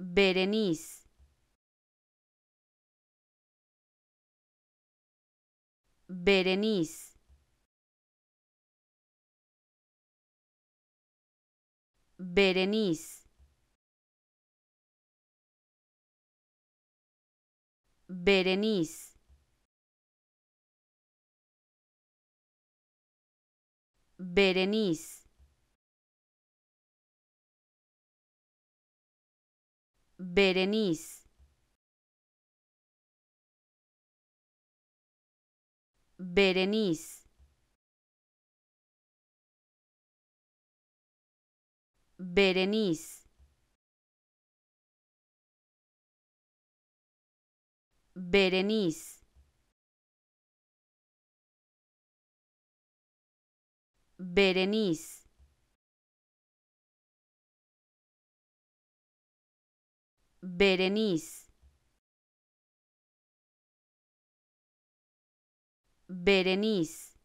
Berenice. Berenice. Berenice. Berenice. Berenice. Berenice. Berenice. Berenice. Berenice. Berenice. Berenice. Berenice.